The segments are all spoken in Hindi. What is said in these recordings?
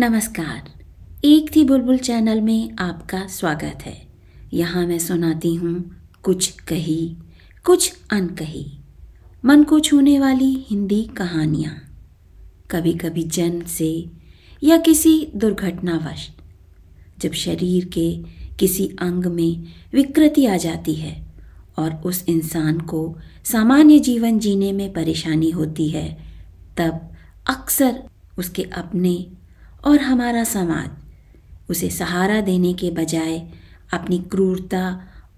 नमस्कार एक थी बुलबुल चैनल में आपका स्वागत है यहाँ मैं सुनाती हूँ कुछ कही कुछ अनकही मन को छूने वाली हिंदी कहानियाँ कभी कभी जन्म से या किसी दुर्घटनावश जब शरीर के किसी अंग में विकृति आ जाती है और उस इंसान को सामान्य जीवन जीने में परेशानी होती है तब अक्सर उसके अपने और हमारा समाज उसे सहारा देने के बजाय अपनी क्रूरता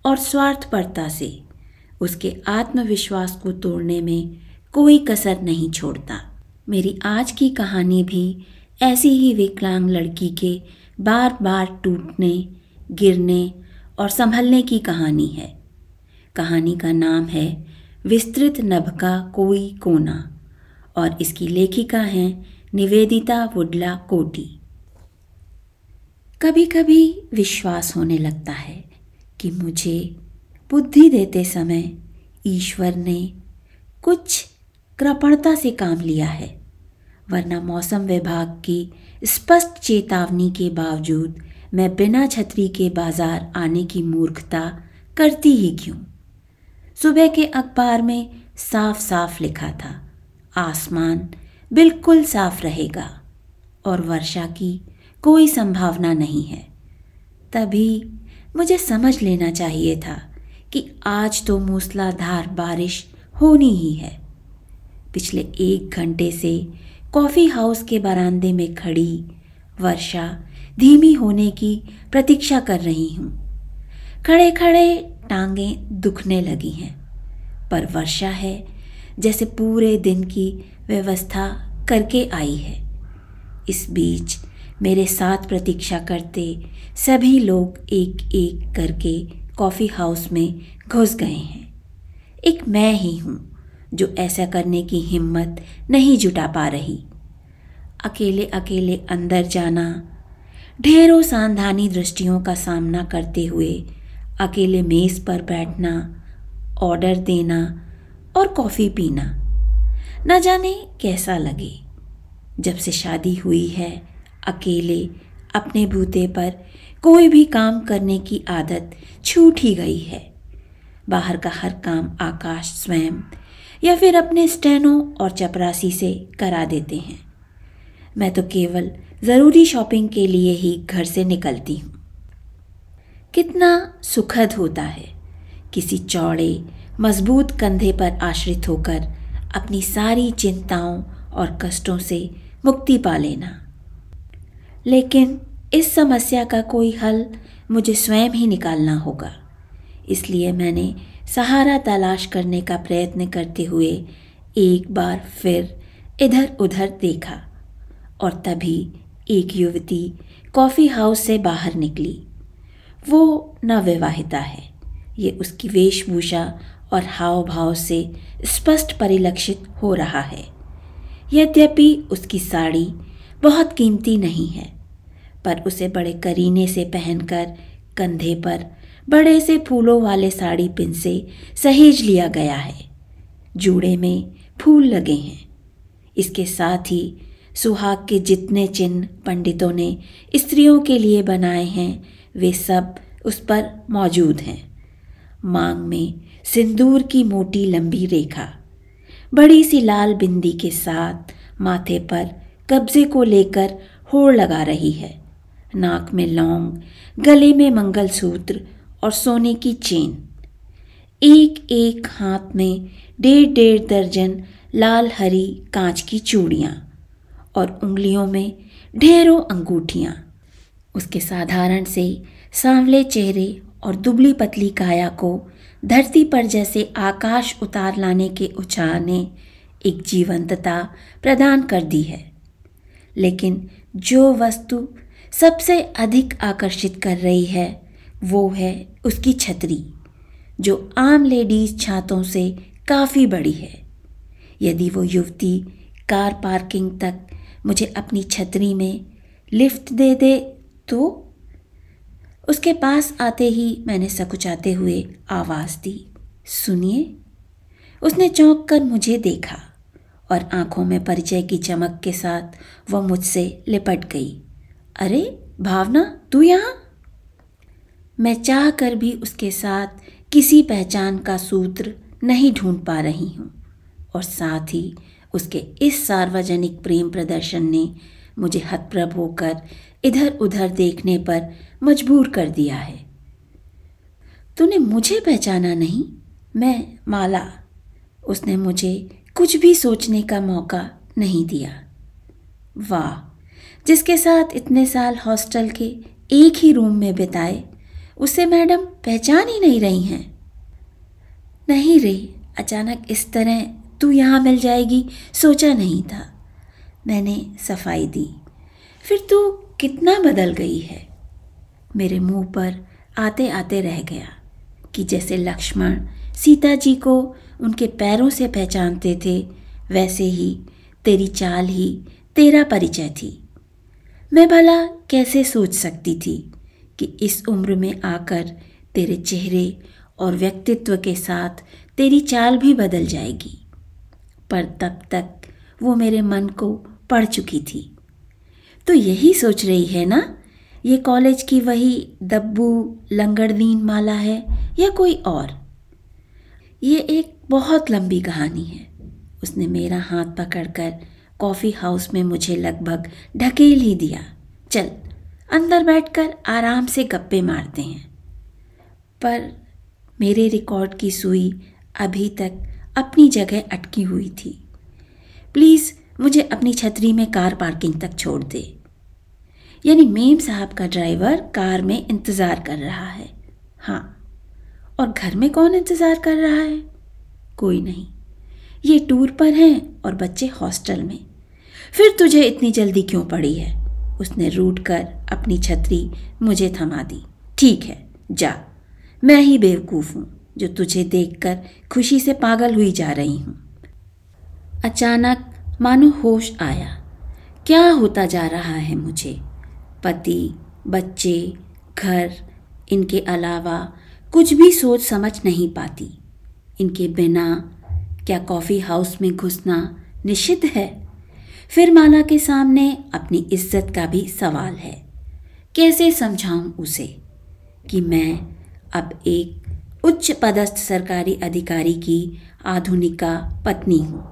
और स्वार्थपरता से उसके आत्मविश्वास को तोड़ने में कोई कसर नहीं छोड़ता मेरी आज की कहानी भी ऐसी ही विकलांग लड़की के बार बार टूटने गिरने और संभलने की कहानी है कहानी का नाम है विस्तृत नभ का कोई कोना और इसकी लेखिका हैं निवेदिता वुडला कोटी कभी कभी विश्वास होने लगता है कि मुझे बुद्धि देते समय ईश्वर ने कुछ कृपणता से काम लिया है वरना मौसम विभाग की स्पष्ट चेतावनी के बावजूद मैं बिना छतरी के बाजार आने की मूर्खता करती ही क्यों सुबह के अखबार में साफ साफ लिखा था आसमान बिल्कुल साफ रहेगा और वर्षा की कोई संभावना नहीं है तभी मुझे समझ लेना चाहिए था कि आज तो मूसलाधार बारिश होनी ही है पिछले एक घंटे से कॉफ़ी हाउस के बरामदे में खड़ी वर्षा धीमी होने की प्रतीक्षा कर रही हूँ खड़े खड़े टांगें दुखने लगी हैं पर वर्षा है जैसे पूरे दिन की व्यवस्था करके आई है इस बीच मेरे साथ प्रतीक्षा करते सभी लोग एक एक करके कॉफ़ी हाउस में घुस गए हैं एक मैं ही हूँ जो ऐसा करने की हिम्मत नहीं जुटा पा रही अकेले अकेले अंदर जाना ढेरों सांधानी दृष्टियों का सामना करते हुए अकेले मेज़ पर बैठना ऑर्डर देना और कॉफ़ी पीना न जाने कैसा लगे जब से शादी हुई है अकेले अपने बूते पर कोई भी काम करने की आदत छूट ही गई है बाहर का हर काम आकाश स्वयं या फिर अपने स्टैनों और चपरासी से करा देते हैं मैं तो केवल ज़रूरी शॉपिंग के लिए ही घर से निकलती हूँ कितना सुखद होता है किसी चौड़े मजबूत कंधे पर आश्रित होकर अपनी सारी चिंताओं और कष्टों से मुक्ति पा लेना लेकिन इस समस्या का कोई हल मुझे स्वयं ही निकालना होगा इसलिए मैंने सहारा तलाश करने का प्रयत्न करते हुए एक बार फिर इधर उधर देखा और तभी एक युवती कॉफ़ी हाउस से बाहर निकली वो नवविवाहिता है ये उसकी वेशभूषा और हाव भाव से स्पष्ट परिलक्षित हो रहा है यद्यपि उसकी साड़ी बहुत कीमती नहीं है पर उसे बड़े करीने से पहनकर कंधे पर बड़े से फूलों वाले साड़ी पिन से सहेज लिया गया है जूड़े में फूल लगे हैं इसके साथ ही सुहाग के जितने चिन्ह पंडितों ने स्त्रियों के लिए बनाए हैं वे सब उस पर मौजूद हैं मांग में सिंदूर की मोटी लंबी रेखा बड़ी सी लाल बिंदी के साथ माथे पर कब्जे को लेकर होड़ लगा रही है नाक में लौंग गले में मंगलसूत्र और सोने की चेन एक एक हाथ में डेढ़ डेढ़ दर्जन लाल हरी कांच की चूड़ियाँ और उंगलियों में ढेरों अंगूठियाँ उसके साधारण से सांवले चेहरे और दुबली पतली काया को धरती पर जैसे आकाश उतार लाने के उचार ने एक जीवंतता प्रदान कर दी है लेकिन जो वस्तु सबसे अधिक आकर्षित कर रही है वो है उसकी छतरी जो आम लेडीज छातों से काफ़ी बड़ी है यदि वो युवती कार पार्किंग तक मुझे अपनी छतरी में लिफ्ट दे दे तो उसके पास आते ही मैंने सकुचाते हुए आवाज़ दी सुनिए उसने चौंक कर मुझे देखा और आंखों में परिचय की चमक के साथ वह मुझसे लिपट गई अरे भावना तू यहां मैं चाह कर भी उसके साथ किसी पहचान का सूत्र नहीं ढूंढ पा रही हूँ और साथ ही उसके इस सार्वजनिक प्रेम प्रदर्शन ने मुझे हतप्रभ होकर इधर उधर देखने पर मजबूर कर दिया है तूने मुझे पहचाना नहीं मैं माला उसने मुझे कुछ भी सोचने का मौका नहीं दिया वाह जिसके साथ इतने साल हॉस्टल के एक ही रूम में बिताए उसे मैडम पहचान ही नहीं रही हैं नहीं रे अचानक इस तरह तू यहाँ मिल जाएगी सोचा नहीं था मैंने सफाई दी फिर तू कितना बदल गई है मेरे मुंह पर आते आते रह गया कि जैसे लक्ष्मण सीता जी को उनके पैरों से पहचानते थे वैसे ही तेरी चाल ही तेरा परिचय थी मैं भला कैसे सोच सकती थी कि इस उम्र में आकर तेरे चेहरे और व्यक्तित्व के साथ तेरी चाल भी बदल जाएगी पर तब तक वो मेरे मन को पढ़ चुकी थी तो यही सोच रही है ना ये कॉलेज की वही दब्बू लंगड़दीन माला है या कोई और ये एक बहुत लंबी कहानी है उसने मेरा हाथ पकड़कर कॉफ़ी हाउस में मुझे लगभग ढकेल ही दिया चल अंदर बैठकर आराम से गप्पे मारते हैं पर मेरे रिकॉर्ड की सुई अभी तक अपनी जगह अटकी हुई थी प्लीज़ मुझे अपनी छतरी में कार पार्किंग तक छोड़ दे यानी मेम साहब का ड्राइवर कार में इंतज़ार कर रहा है हाँ और घर में कौन इंतज़ार कर रहा है कोई नहीं ये टूर पर हैं और बच्चे हॉस्टल में फिर तुझे इतनी जल्दी क्यों पड़ी है उसने रूट कर अपनी छतरी मुझे थमा दी ठीक है जा मैं ही बेवकूफ़ हूँ जो तुझे देखकर खुशी से पागल हुई जा रही हूँ अचानक मानो होश आया क्या होता जा रहा है मुझे पति बच्चे घर इनके अलावा कुछ भी सोच समझ नहीं पाती इनके बिना क्या कॉफ़ी हाउस में घुसना निषिद्ध है फिर माला के सामने अपनी इज्जत का भी सवाल है कैसे समझाऊं उसे कि मैं अब एक उच्च पदस्थ सरकारी अधिकारी की आधुनिका पत्नी हूँ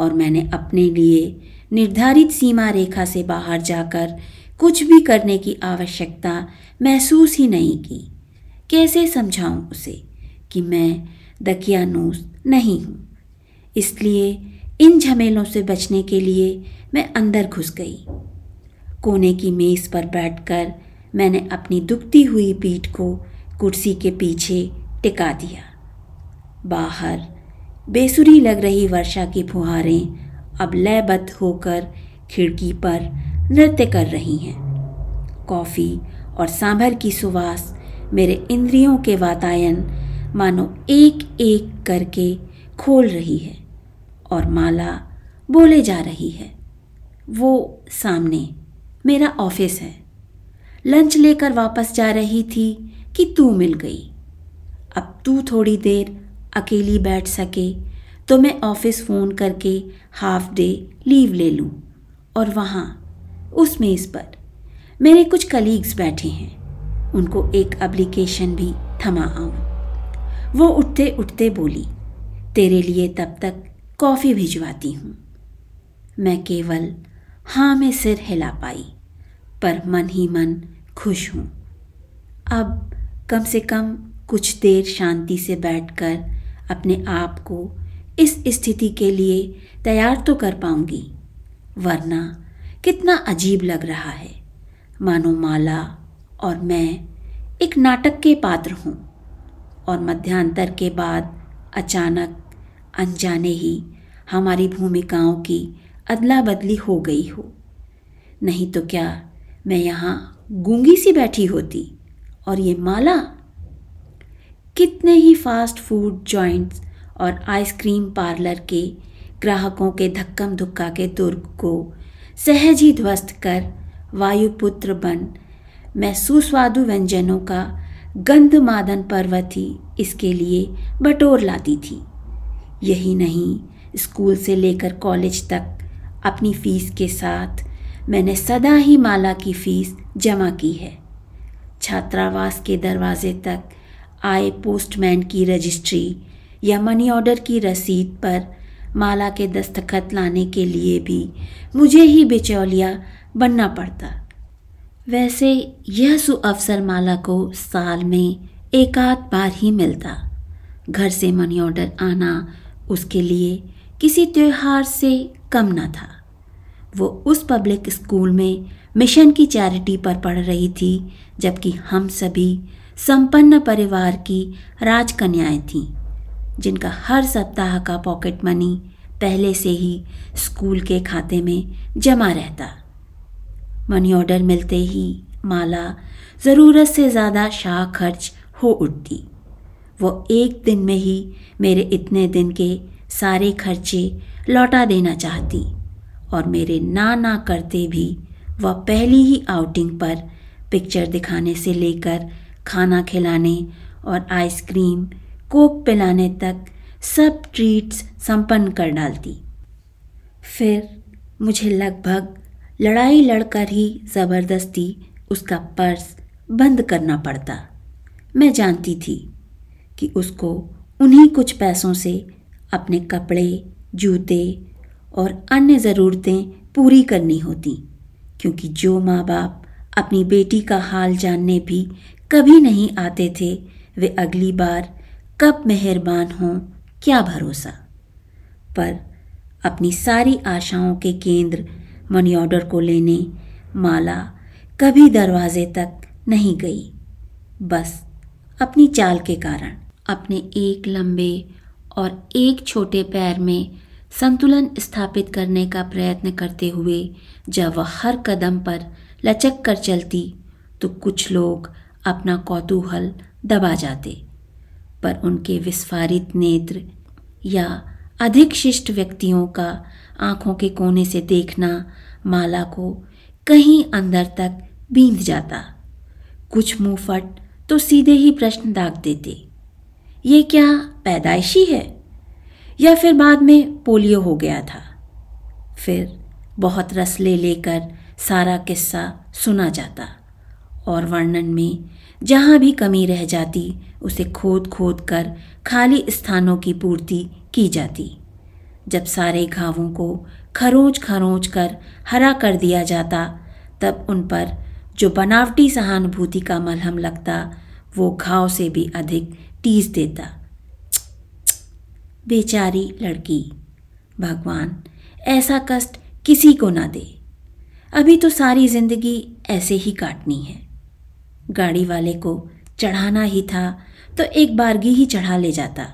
और मैंने अपने लिए निर्धारित सीमा रेखा से बाहर जाकर कुछ भी करने की आवश्यकता महसूस ही नहीं की कैसे समझाऊं उसे कि मैं दकियानूस नहीं हूँ इसलिए इन झमेलों से बचने के लिए मैं अंदर घुस गई कोने की मेज़ पर बैठकर मैंने अपनी दुखती हुई पीठ को कुर्सी के पीछे टिका दिया बाहर बेसुरी लग रही वर्षा की फुहारें अब लयबद्ध होकर खिड़की पर नृत्य कर रही हैं कॉफ़ी और सांभर की सुवास मेरे इंद्रियों के वातायन मानो एक एक करके खोल रही है और माला बोले जा रही है वो सामने मेरा ऑफिस है लंच लेकर वापस जा रही थी कि तू मिल गई अब तू थोड़ी देर अकेली बैठ सके तो मैं ऑफिस फ़ोन करके हाफ डे लीव ले लूँ और वहाँ उस मेज़ पर मेरे कुछ कलीग्स बैठे हैं उनको एक एप्लीकेशन भी थमा आऊँ वो उठते उठते बोली तेरे लिए तब तक कॉफ़ी भिजवाती हूँ मैं केवल हाँ में सिर हिला पाई पर मन ही मन खुश हूँ अब कम से कम कुछ देर शांति से बैठकर अपने आप को इस स्थिति के लिए तैयार तो कर पाऊंगी वरना कितना अजीब लग रहा है मानो माला और मैं एक नाटक के पात्र हूँ और मध्यांतर के बाद अचानक अनजाने ही हमारी भूमिकाओं की अदला बदली हो गई हो नहीं तो क्या मैं यहाँ गूंगी सी बैठी होती और ये माला कितने ही फास्ट फूड जॉइंट्स और आइसक्रीम पार्लर के ग्राहकों के धक्कम धुक्का के दुर्ग को सहज ही ध्वस्त कर वायुपुत्र बन मैं सुस्वादु व्यंजनों का गंधमादन पर्वत ही इसके लिए बटोर लाती थी यही नहीं स्कूल से लेकर कॉलेज तक अपनी फ़ीस के साथ मैंने सदा ही माला की फ़ीस जमा की है छात्रावास के दरवाजे तक आए पोस्टमैन की रजिस्ट्री या मनी ऑर्डर की रसीद पर माला के दस्तखत लाने के लिए भी मुझे ही बिचौलिया बनना पड़ता वैसे यह सुअवसर माला को साल में एक आध बार ही मिलता घर से मनी ऑर्डर आना उसके लिए किसी त्यौहार से कम न था वो उस पब्लिक स्कूल में मिशन की चैरिटी पर पढ़ रही थी जबकि हम सभी संपन्न परिवार की राजकन्याएं थीं जिनका हर सप्ताह का पॉकेट मनी पहले से ही स्कूल के खाते में जमा रहता मनी ऑर्डर मिलते ही माला ज़रूरत से ज़्यादा शाह खर्च हो उठती वो एक दिन में ही मेरे इतने दिन के सारे खर्चे लौटा देना चाहती और मेरे ना ना करते भी वह पहली ही आउटिंग पर पिक्चर दिखाने से लेकर खाना खिलाने और आइसक्रीम कोक पिलाने तक सब ट्रीट्स संपन्न कर डालती फिर मुझे लगभग लड़ाई लड़कर ही ज़बरदस्ती उसका पर्स बंद करना पड़ता मैं जानती थी कि उसको उन्हीं कुछ पैसों से अपने कपड़े जूते और अन्य ज़रूरतें पूरी करनी होती क्योंकि जो माँ बाप अपनी बेटी का हाल जानने भी कभी नहीं आते थे वे अगली बार कब मेहरबान हों क्या भरोसा पर अपनी सारी आशाओं के केंद्र मनी ऑर्डर को लेने माला कभी दरवाजे तक नहीं गई बस अपनी चाल के कारण अपने एक लंबे और एक छोटे पैर में संतुलन स्थापित करने का प्रयत्न करते हुए जब वह हर कदम पर लचक कर चलती तो कुछ लोग अपना कौतूहल दबा जाते पर उनके विस्फारित नेत्र या अधिक शिष्ट व्यक्तियों का आंखों के कोने से देखना माला को कहीं अंदर तक बींध जाता कुछ मुंह फट तो सीधे ही प्रश्न दाग देते ये क्या पैदाइशी है या फिर बाद में पोलियो हो गया था फिर बहुत रसले लेकर सारा किस्सा सुना जाता और वर्णन में जहाँ भी कमी रह जाती उसे खोद खोद कर खाली स्थानों की पूर्ति की जाती जब सारे घावों को खरोंच खरोंच कर हरा कर दिया जाता तब उन पर जो बनावटी सहानुभूति का मलहम लगता वो घाव से भी अधिक टीस देता बेचारी लड़की भगवान ऐसा कष्ट किसी को ना दे अभी तो सारी जिंदगी ऐसे ही काटनी है गाड़ी वाले को चढ़ाना ही था तो एक बारगी ही चढ़ा ले जाता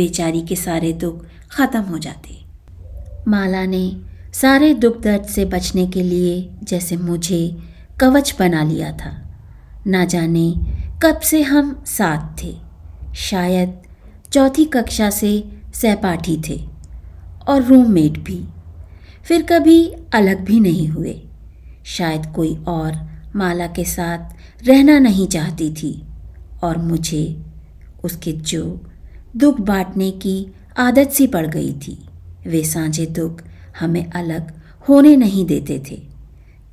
बेचारी के सारे दुख ख़त्म हो जाते माला ने सारे दुख दर्द से बचने के लिए जैसे मुझे कवच बना लिया था ना जाने कब से हम साथ थे शायद चौथी कक्षा से सहपाठी थे और रूममेट भी फिर कभी अलग भी नहीं हुए शायद कोई और माला के साथ रहना नहीं चाहती थी और मुझे उसके जो दुख बांटने की आदत सी पड़ गई थी वे सांझे दुख हमें अलग होने नहीं देते थे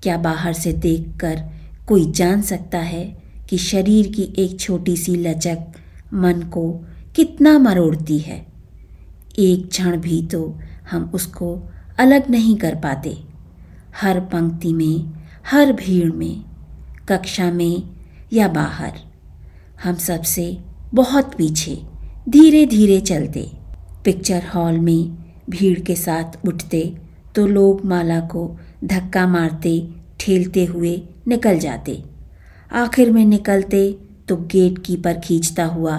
क्या बाहर से देखकर कोई जान सकता है कि शरीर की एक छोटी सी लचक मन को कितना मरोड़ती है एक क्षण भी तो हम उसको अलग नहीं कर पाते हर पंक्ति में हर भीड़ में कक्षा में या बाहर हम सबसे बहुत पीछे धीरे धीरे चलते पिक्चर हॉल में भीड़ के साथ उठते तो लोग माला को धक्का मारते ठेलते हुए निकल जाते आखिर में निकलते तो गेट कीपर खींचता हुआ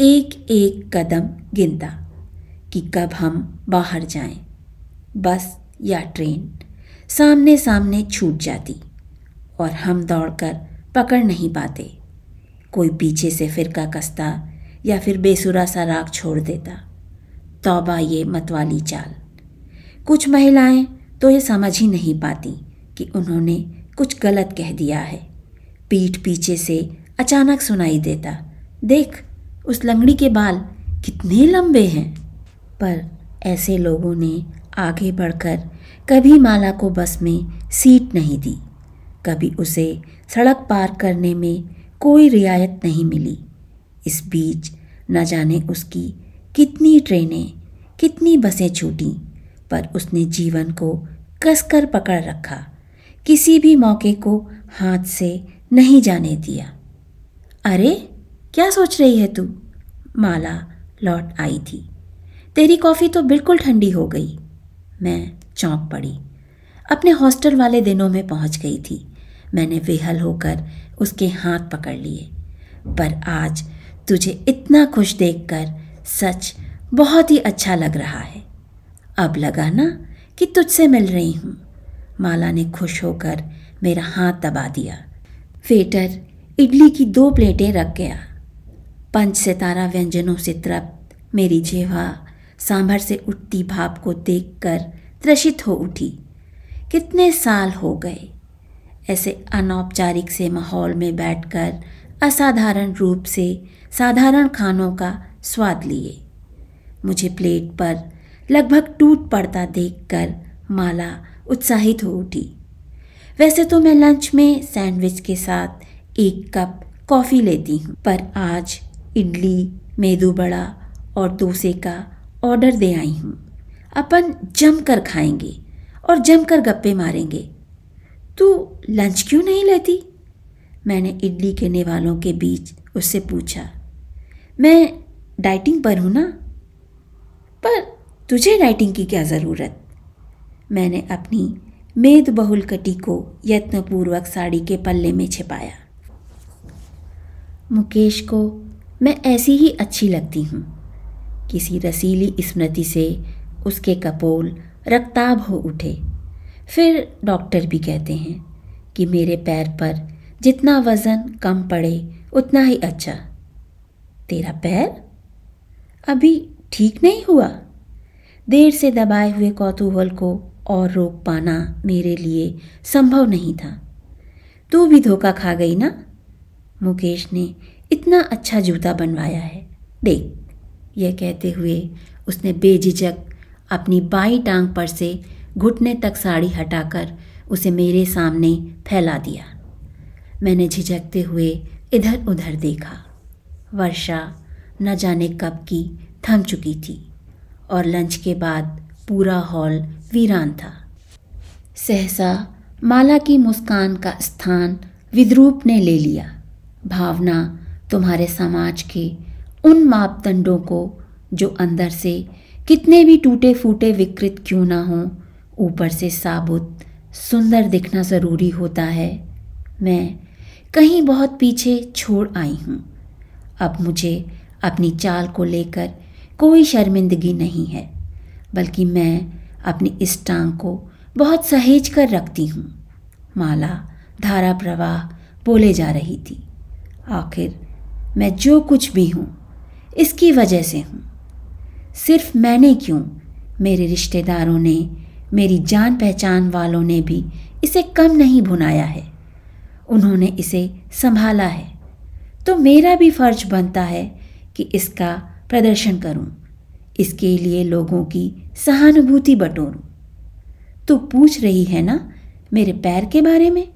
एक एक कदम गिनता कि कब हम बाहर जाएं। बस या ट्रेन सामने सामने छूट जाती और हम दौड़कर पकड़ नहीं पाते कोई पीछे से फिरका कसता या फिर बेसुरा सा राग छोड़ देता तौबा ये मतवाली चाल कुछ महिलाएं तो ये समझ ही नहीं पाती कि उन्होंने कुछ गलत कह दिया है पीठ पीछे से अचानक सुनाई देता देख उस लंगड़ी के बाल कितने लंबे हैं पर ऐसे लोगों ने आगे बढ़कर कभी माला को बस में सीट नहीं दी कभी उसे सड़क पार करने में कोई रियायत नहीं मिली इस बीच न जाने उसकी कितनी ट्रेनें कितनी बसें छूटी पर उसने जीवन को कसकर पकड़ रखा किसी भी मौके को हाथ से नहीं जाने दिया अरे क्या सोच रही है तू माला लौट आई थी तेरी कॉफ़ी तो बिल्कुल ठंडी हो गई मैं चौंक पड़ी अपने हॉस्टल वाले दिनों में पहुंच गई थी मैंने बेहल होकर उसके हाथ पकड़ लिए पर आज तुझे इतना खुश देखकर सच बहुत ही अच्छा लग रहा है अब लगा ना कि तुझसे मिल रही हूँ माला ने खुश होकर मेरा हाथ दबा दिया वेटर इडली की दो प्लेटें रख गया पंच सितारा व्यंजनों से तृप्त मेरी जेवा सांभर से उठती भाप को देखकर त्रसित हो उठी कितने साल हो गए ऐसे अनौपचारिक से माहौल में बैठकर असाधारण रूप से साधारण खानों का स्वाद लिए मुझे प्लेट पर लगभग टूट पड़ता देखकर माला उत्साहित हो उठी वैसे तो मैं लंच में सैंडविच के साथ एक कप कॉफ़ी लेती हूँ पर आज इडली मेदू बड़ा और डोसे का ऑर्डर दे आई हूँ अपन जमकर खाएंगे और जमकर गप्पे मारेंगे तू लंच क्यों नहीं लेती मैंने इडली गिरने वालों के बीच उससे पूछा मैं डाइटिंग पर हूँ ना पर तुझे डाइटिंग की क्या ज़रूरत मैंने अपनी मेद बहुल कटी को यत्नपूर्वक साड़ी के पल्ले में छिपाया मुकेश को मैं ऐसी ही अच्छी लगती हूँ किसी रसीली स्मृति से उसके कपोल रक्ताब हो उठे फिर डॉक्टर भी कहते हैं कि मेरे पैर पर जितना वज़न कम पड़े उतना ही अच्छा तेरा पैर अभी ठीक नहीं हुआ देर से दबाए हुए कौतूहल को और रोक पाना मेरे लिए संभव नहीं था तू भी धोखा खा गई ना मुकेश ने इतना अच्छा जूता बनवाया है देख यह कहते हुए उसने बेझिझक अपनी बाई टांग पर से घुटने तक साड़ी हटाकर उसे मेरे सामने फैला दिया मैंने झिझकते हुए इधर उधर देखा वर्षा न जाने कब की थम चुकी थी और लंच के बाद पूरा हॉल वीरान था सहसा माला की मुस्कान का स्थान विद्रूप ने ले लिया भावना तुम्हारे समाज के उन मापदंडों को जो अंदर से कितने भी टूटे फूटे विकृत क्यों ना हों ऊपर से साबुत सुंदर दिखना ज़रूरी होता है मैं कहीं बहुत पीछे छोड़ आई हूँ अब मुझे अपनी चाल को लेकर कोई शर्मिंदगी नहीं है बल्कि मैं अपनी इस टांग को बहुत सहेज कर रखती हूँ माला धारा प्रवाह बोले जा रही थी आखिर मैं जो कुछ भी हूँ इसकी वजह से हूँ सिर्फ मैंने क्यों मेरे रिश्तेदारों ने मेरी जान पहचान वालों ने भी इसे कम नहीं भुनाया है उन्होंने इसे संभाला है तो मेरा भी फर्ज बनता है कि इसका प्रदर्शन करूं, इसके लिए लोगों की सहानुभूति बटोरूं। तू पूछ रही है ना मेरे पैर के बारे में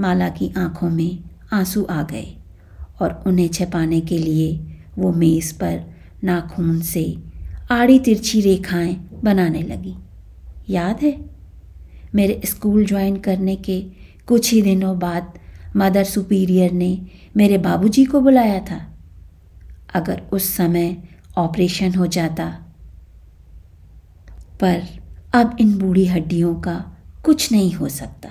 माला की आंखों में आंसू आ गए और उन्हें छिपाने के लिए वो मेज़ पर नाखून से आड़ी तिरछी रेखाएं बनाने लगी याद है मेरे स्कूल ज्वाइन करने के कुछ ही दिनों बाद मदर सुपीरियर ने मेरे बाबूजी को बुलाया था अगर उस समय ऑपरेशन हो जाता पर अब इन बूढ़ी हड्डियों का कुछ नहीं हो सकता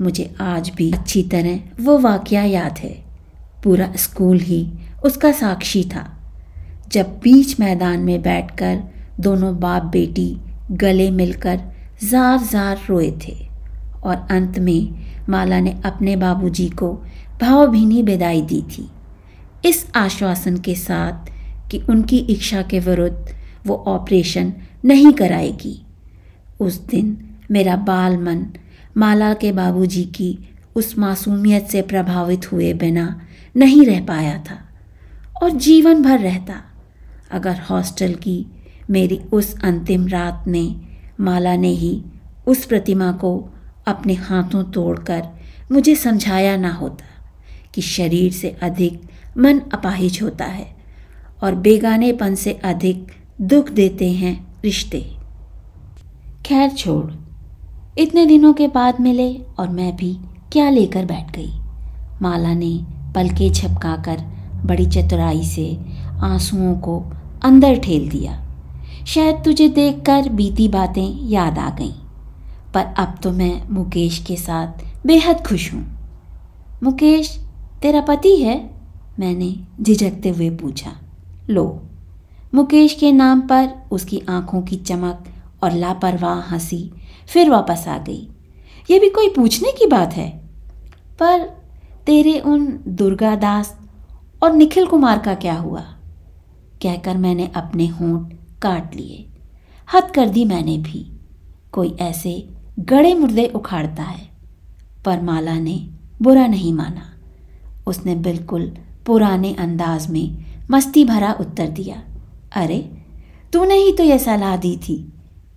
मुझे आज भी अच्छी तरह वो वाक्य याद है पूरा स्कूल ही उसका साक्षी था जब बीच मैदान में बैठकर दोनों बाप बेटी गले मिलकर जार जार रोए थे और अंत में माला ने अपने बाबूजी को भावभीनी विदाई दी थी इस आश्वासन के साथ कि उनकी इच्छा के विरुद्ध वो ऑपरेशन नहीं कराएगी उस दिन मेरा बाल मन माला के बाबूजी की उस मासूमियत से प्रभावित हुए बिना नहीं रह पाया था और जीवन भर रहता अगर हॉस्टल की मेरी उस अंतिम रात ने माला ने ही उस प्रतिमा को अपने हाथों तोड़कर मुझे समझाया ना होता कि शरीर से अधिक मन अपाहिज होता है और बेगानेपन से अधिक दुख देते हैं रिश्ते खैर छोड़ इतने दिनों के बाद मिले और मैं भी क्या लेकर बैठ गई माला ने पलके झपकाकर बड़ी चतुराई से आंसुओं को अंदर ठेल दिया शायद तुझे देखकर बीती बातें याद आ गईं पर अब तो मैं मुकेश के साथ बेहद खुश हूँ मुकेश तेरा पति है मैंने झिझकते हुए पूछा लो मुकेश के नाम पर उसकी आंखों की चमक और लापरवाह हंसी फिर वापस आ गई ये भी कोई पूछने की बात है पर तेरे उन दुर्गादास और निखिल कुमार का क्या हुआ कहकर मैंने अपने होंठ काट लिए हद कर दी मैंने भी कोई ऐसे गड़े मुर्दे उखाड़ता है पर माला ने बुरा नहीं माना उसने बिल्कुल पुराने अंदाज में मस्ती भरा उत्तर दिया अरे तूने ही तो यह सलाह दी थी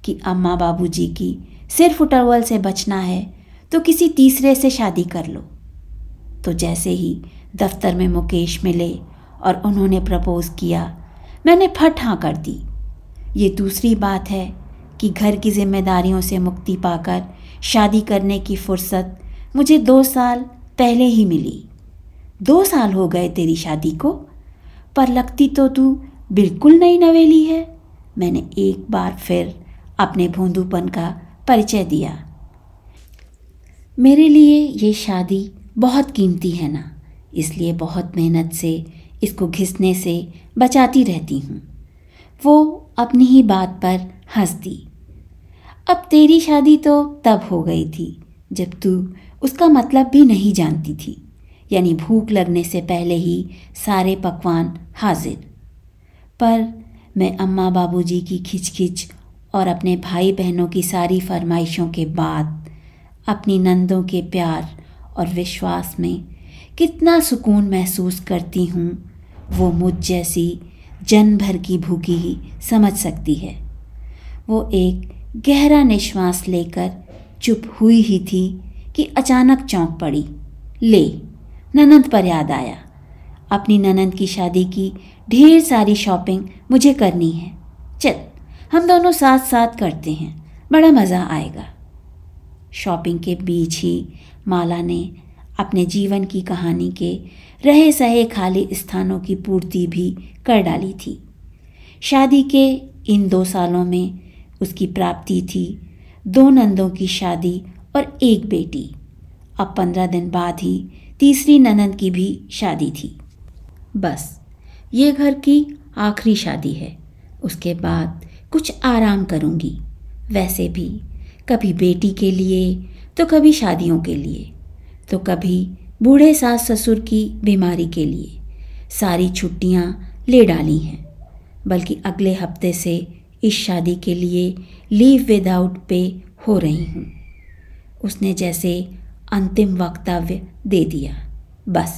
कि अम्मा बाबूजी की सिर्फ उटरवल से बचना है तो किसी तीसरे से शादी कर लो तो जैसे ही दफ्तर में मुकेश मिले और उन्होंने प्रपोज किया मैंने फट हाँ कर दी ये दूसरी बात है कि घर की जिम्मेदारियों से मुक्ति पाकर शादी करने की फुर्सत मुझे दो साल पहले ही मिली दो साल हो गए तेरी शादी को पर लगती तो तू बिल्कुल नई नवेली है मैंने एक बार फिर अपने भोंदूपन का परिचय दिया मेरे लिए ये शादी बहुत कीमती है ना इसलिए बहुत मेहनत से इसको घिसने से बचाती रहती हूँ वो अपनी ही बात पर हंस दी अब तेरी शादी तो तब हो गई थी जब तू उसका मतलब भी नहीं जानती थी यानी भूख लगने से पहले ही सारे पकवान हाजिर पर मैं अम्मा बाबूजी की खिचखिच और अपने भाई बहनों की सारी फरमाइशों के बाद अपनी नंदों के प्यार और विश्वास में कितना सुकून महसूस करती हूँ वो मुझ जैसी जन भर की भूखी ही समझ सकती है वो एक गहरा निश्वास लेकर चुप हुई ही थी कि अचानक चौंक पड़ी ले ननंद पर याद आया अपनी ननंद की शादी की ढेर सारी शॉपिंग मुझे करनी है चल हम दोनों साथ साथ करते हैं बड़ा मज़ा आएगा शॉपिंग के बीच ही माला ने अपने जीवन की कहानी के रहे सहे खाली स्थानों की पूर्ति भी कर डाली थी शादी के इन दो सालों में उसकी प्राप्ति थी दो नंदों की शादी और एक बेटी अब पंद्रह दिन बाद ही तीसरी ननंद की भी शादी थी बस ये घर की आखिरी शादी है उसके बाद कुछ आराम करूँगी वैसे भी कभी बेटी के लिए तो कभी शादियों के लिए तो कभी बूढ़े सास ससुर की बीमारी के लिए सारी छुट्टियां ले डाली हैं बल्कि अगले हफ्ते से इस शादी के लिए लीव विदाउट पे हो रही हूँ उसने जैसे अंतिम वक्तव्य दे दिया बस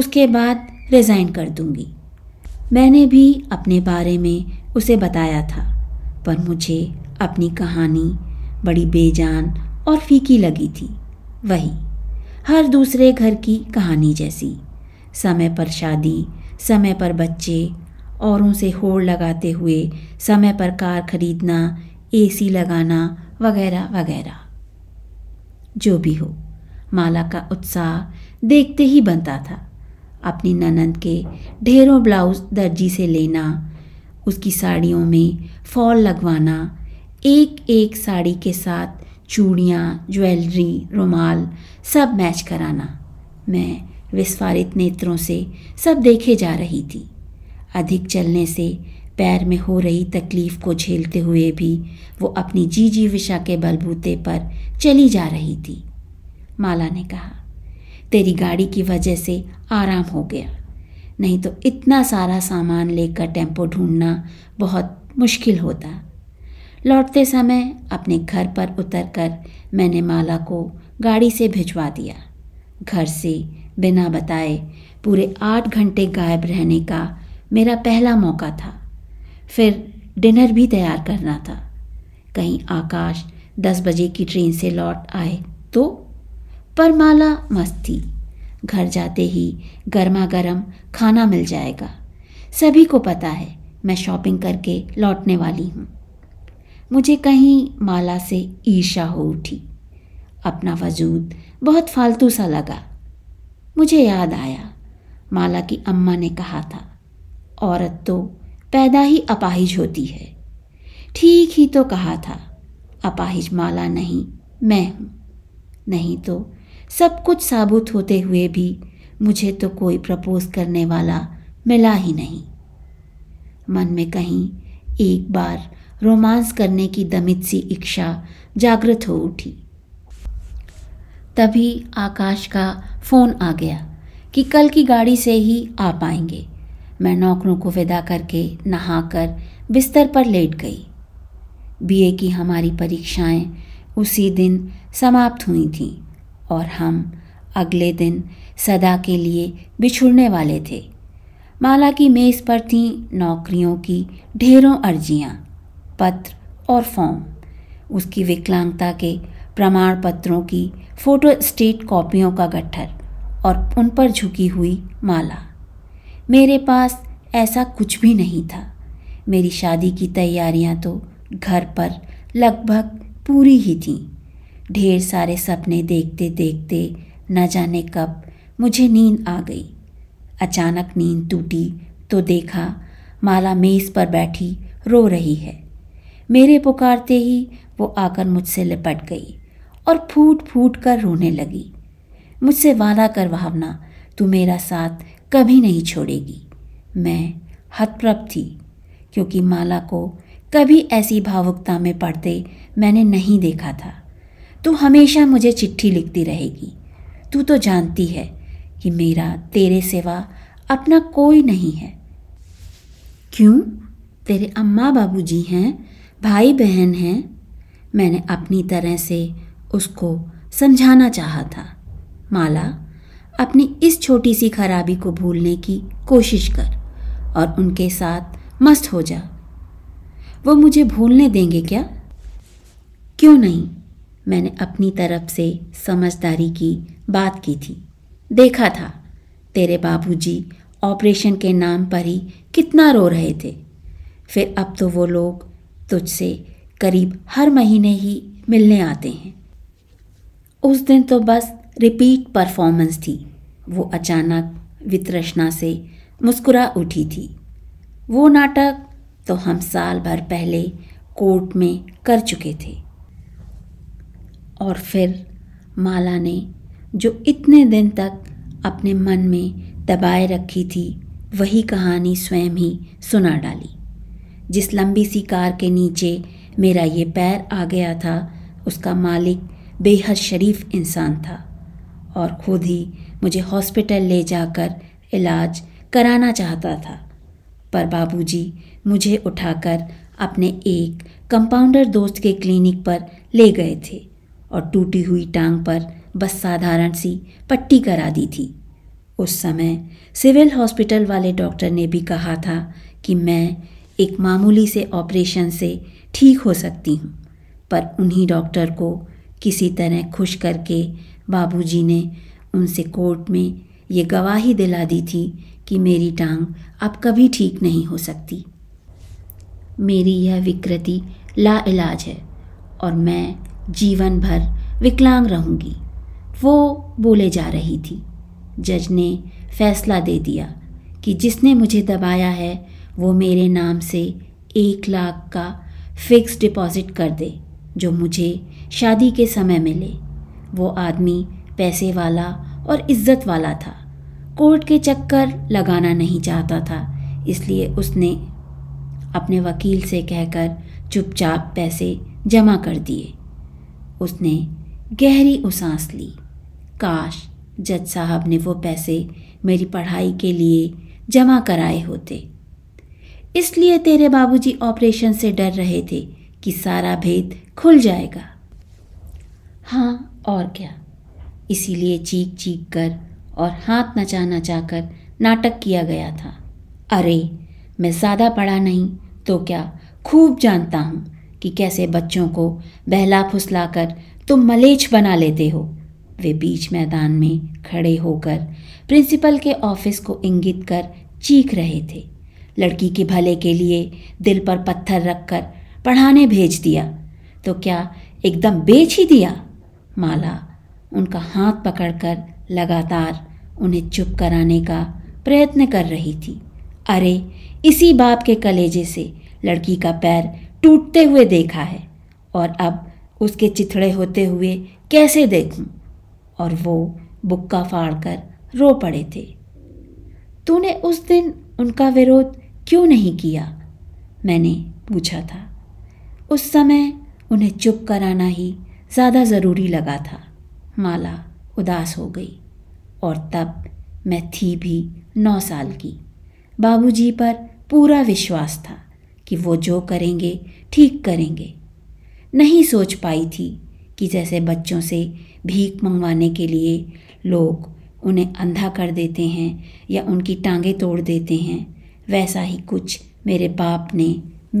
उसके बाद रिज़ाइन कर दूंगी मैंने भी अपने बारे में उसे बताया था पर मुझे अपनी कहानी बड़ी बेजान और फीकी लगी थी वही हर दूसरे घर की कहानी जैसी समय पर शादी समय पर बच्चे औरों से होड़ लगाते हुए समय पर कार खरीदना एसी लगाना वगैरह वगैरह जो भी हो माला का उत्साह देखते ही बनता था अपनी ननंद के ढेरों ब्लाउज दर्जी से लेना उसकी साड़ियों में फॉल लगवाना एक एक साड़ी के साथ चूड़ियाँ ज्वेलरी रुमाल सब मैच कराना मैं विस्फारित नेत्रों से सब देखे जा रही थी अधिक चलने से पैर में हो रही तकलीफ को झेलते हुए भी वो अपनी जी जी विशा के बलबूते पर चली जा रही थी माला ने कहा तेरी गाड़ी की वजह से आराम हो गया नहीं तो इतना सारा सामान लेकर टेम्पो ढूंढना बहुत मुश्किल होता लौटते समय अपने घर पर उतरकर मैंने माला को गाड़ी से भिजवा दिया घर से बिना बताए पूरे आठ घंटे गायब रहने का मेरा पहला मौका था फिर डिनर भी तैयार करना था कहीं आकाश दस बजे की ट्रेन से लौट आए तो पर माला मस्त थी घर जाते ही गर्मा गर्म खाना मिल जाएगा सभी को पता है मैं शॉपिंग करके लौटने वाली हूँ मुझे कहीं माला से ईर्षा हो उठी अपना वजूद बहुत फालतू सा लगा मुझे याद आया माला की अम्मा ने कहा था औरत तो पैदा ही अपाहिज होती है ठीक ही तो कहा था अपाहिज माला नहीं मैं हूँ नहीं तो सब कुछ साबुत होते हुए भी मुझे तो कोई प्रपोज करने वाला मिला ही नहीं मन में कहीं एक बार रोमांस करने की दमित सी इच्छा जागृत हो उठी तभी आकाश का फोन आ गया कि कल की गाड़ी से ही आ पाएंगे मैं नौकरों को विदा करके नहाकर बिस्तर पर लेट गई बीए की हमारी परीक्षाएं उसी दिन समाप्त हुई थीं और हम अगले दिन सदा के लिए बिछुड़ने वाले थे माला की मेज़ पर थीं नौकरियों की ढेरों अर्जियाँ पत्र और फॉर्म उसकी विकलांगता के प्रमाण पत्रों की फोटो स्टेट कॉपियों का गट्ठर और उन पर झुकी हुई माला मेरे पास ऐसा कुछ भी नहीं था मेरी शादी की तैयारियां तो घर पर लगभग पूरी ही थीं ढेर सारे सपने देखते देखते न जाने कब मुझे नींद आ गई अचानक नींद टूटी तो देखा माला मेज़ पर बैठी रो रही है मेरे पुकारते ही वो आकर मुझसे लिपट गई और फूट फूट कर रोने लगी मुझसे वादा कर भावना तू मेरा साथ कभी नहीं छोड़ेगी मैं हतप्रभ थी क्योंकि माला को कभी ऐसी भावुकता में पढ़ते मैंने नहीं देखा था तू हमेशा मुझे चिट्ठी लिखती रहेगी तू तो जानती है कि मेरा तेरे सिवा अपना कोई नहीं है क्यों तेरे अम्मा बाबूजी हैं भाई बहन हैं मैंने अपनी तरह से उसको समझाना चाहा था माला अपनी इस छोटी सी खराबी को भूलने की कोशिश कर और उनके साथ मस्त हो जा वो मुझे भूलने देंगे क्या क्यों नहीं मैंने अपनी तरफ से समझदारी की बात की थी देखा था तेरे बाबूजी ऑपरेशन के नाम पर ही कितना रो रहे थे फिर अब तो वो लोग तुझसे करीब हर महीने ही मिलने आते हैं उस दिन तो बस रिपीट परफॉर्मेंस थी वो अचानक वितरचना से मुस्कुरा उठी थी वो नाटक तो हम साल भर पहले कोर्ट में कर चुके थे और फिर माला ने जो इतने दिन तक अपने मन में दबाए रखी थी वही कहानी स्वयं ही सुना डाली जिस लंबी सी कार के नीचे मेरा ये पैर आ गया था उसका मालिक बेहद शरीफ इंसान था और खुद ही मुझे हॉस्पिटल ले जाकर इलाज कराना चाहता था पर बाबूजी मुझे उठाकर अपने एक कंपाउंडर दोस्त के क्लिनिक पर ले गए थे और टूटी हुई टांग पर बस साधारण सी पट्टी करा दी थी उस समय सिविल हॉस्पिटल वाले डॉक्टर ने भी कहा था कि मैं एक मामूली से ऑपरेशन से ठीक हो सकती हूँ पर उन्हीं डॉक्टर को किसी तरह खुश करके बाबूजी ने उनसे कोर्ट में ये गवाही दिला दी थी कि मेरी टांग अब कभी ठीक नहीं हो सकती मेरी यह विकृति ला इलाज है और मैं जीवन भर विकलांग रहूंगी वो बोले जा रही थी जज ने फैसला दे दिया कि जिसने मुझे दबाया है वो मेरे नाम से एक लाख का फिक्स डिपॉजिट कर दे जो मुझे शादी के समय मिले वो आदमी पैसे वाला और इज्जत वाला था कोर्ट के चक्कर लगाना नहीं चाहता था इसलिए उसने अपने वकील से कहकर चुपचाप पैसे जमा कर दिए उसने गहरी उसांस ली काश जज साहब ने वो पैसे मेरी पढ़ाई के लिए जमा कराए होते इसलिए तेरे बाबूजी ऑपरेशन से डर रहे थे कि सारा भेद खुल जाएगा हाँ और क्या इसीलिए चीख चीख कर और हाथ नचा नचा कर नाटक किया गया था अरे मैं ज़्यादा पढ़ा नहीं तो क्या खूब जानता हूँ कि कैसे बच्चों को बहला फुसला कर तुम मलेच बना लेते हो वे बीच मैदान में खड़े होकर प्रिंसिपल के ऑफिस को इंगित कर चीख रहे थे लड़की के भले के लिए दिल पर पत्थर रखकर पढ़ाने भेज दिया तो क्या एकदम बेच ही दिया माला उनका हाथ पकड़कर लगातार उन्हें चुप कराने का प्रयत्न कर रही थी अरे इसी बाप के कलेजे से लड़की का पैर टूटते हुए देखा है और अब उसके चिथड़े होते हुए कैसे देखूं? और वो बुक्का फाड़कर रो पड़े थे तूने उस दिन उनका विरोध क्यों नहीं किया मैंने पूछा था उस समय उन्हें चुप कराना ही ज़्यादा ज़रूरी लगा था माला उदास हो गई और तब मैं थी भी नौ साल की बाबूजी पर पूरा विश्वास था कि वो जो करेंगे ठीक करेंगे नहीं सोच पाई थी कि जैसे बच्चों से भीख मंगवाने के लिए लोग उन्हें अंधा कर देते हैं या उनकी टांगे तोड़ देते हैं वैसा ही कुछ मेरे बाप ने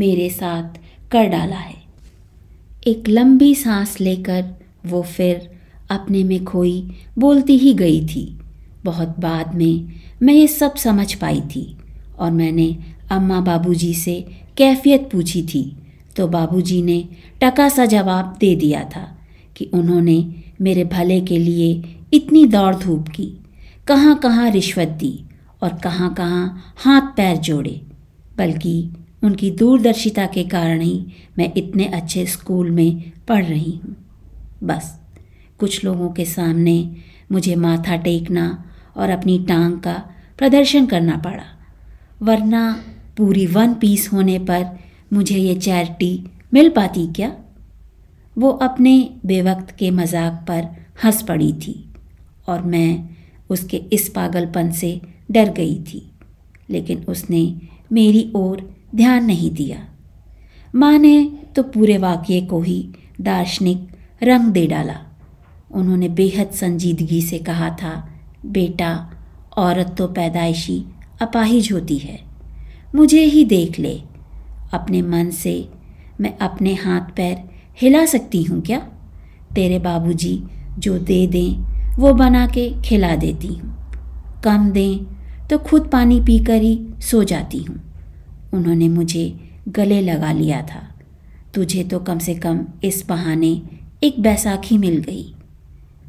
मेरे साथ कर डाला है एक लंबी सांस लेकर वो फिर अपने में खोई बोलती ही गई थी बहुत बाद में मैं ये सब समझ पाई थी और मैंने अम्मा बाबूजी से कैफियत पूछी थी तो बाबूजी ने टका सा जवाब दे दिया था कि उन्होंने मेरे भले के लिए इतनी दौड़ धूप की कहाँ कहाँ रिश्वत दी और कहाँ कहाँ हाथ पैर जोड़े बल्कि उनकी दूरदर्शिता के कारण ही मैं इतने अच्छे स्कूल में पढ़ रही हूँ बस कुछ लोगों के सामने मुझे माथा टेकना और अपनी टांग का प्रदर्शन करना पड़ा वरना पूरी वन पीस होने पर मुझे ये चैरिटी मिल पाती क्या वो अपने बेवक्त के मजाक पर हंस पड़ी थी और मैं उसके इस पागलपन से डर गई थी लेकिन उसने मेरी ओर ध्यान नहीं दिया माँ ने तो पूरे वाक्य को ही दार्शनिक रंग दे डाला उन्होंने बेहद संजीदगी से कहा था बेटा औरत तो पैदाइशी अपाहिज होती है मुझे ही देख ले अपने मन से मैं अपने हाथ पैर हिला सकती हूँ क्या तेरे बाबूजी जो दे दें वो बना के खिला देती हूँ कम दें तो खुद पानी पीकर ही सो जाती हूँ उन्होंने मुझे गले लगा लिया था तुझे तो कम से कम इस बहाने एक बैसाखी मिल गई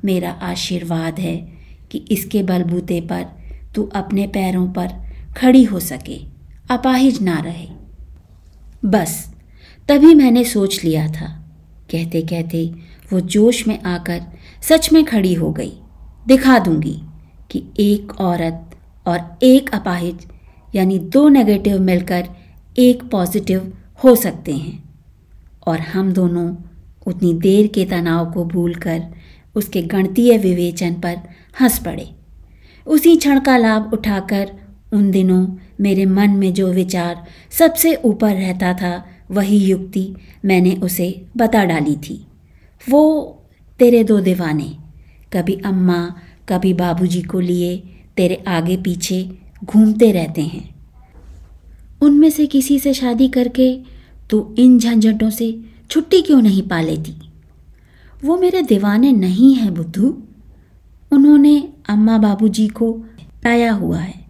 मेरा आशीर्वाद है कि इसके बलबूते पर तू अपने पैरों पर खड़ी हो सके अपाहिज ना रहे बस तभी मैंने सोच लिया था कहते कहते वो जोश में आकर सच में खड़ी हो गई दिखा दूंगी कि एक औरत और एक अपाहिज यानी दो नेगेटिव मिलकर एक पॉजिटिव हो सकते हैं और हम दोनों उतनी देर के तनाव को भूलकर उसके गणतीय विवेचन पर हंस पड़े उसी क्षण का लाभ उठाकर उन दिनों मेरे मन में जो विचार सबसे ऊपर रहता था वही युक्ति मैंने उसे बता डाली थी वो तेरे दो दीवाने कभी अम्मा कभी बाबूजी को लिए तेरे आगे पीछे घूमते रहते हैं उनमें से किसी से शादी करके तू इन झंझटों से छुट्टी क्यों नहीं पा लेती वो मेरे दीवाने नहीं हैं बुद्धू उन्होंने अम्मा बाबूजी को पाया हुआ है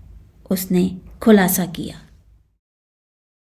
उसने खुलासा किया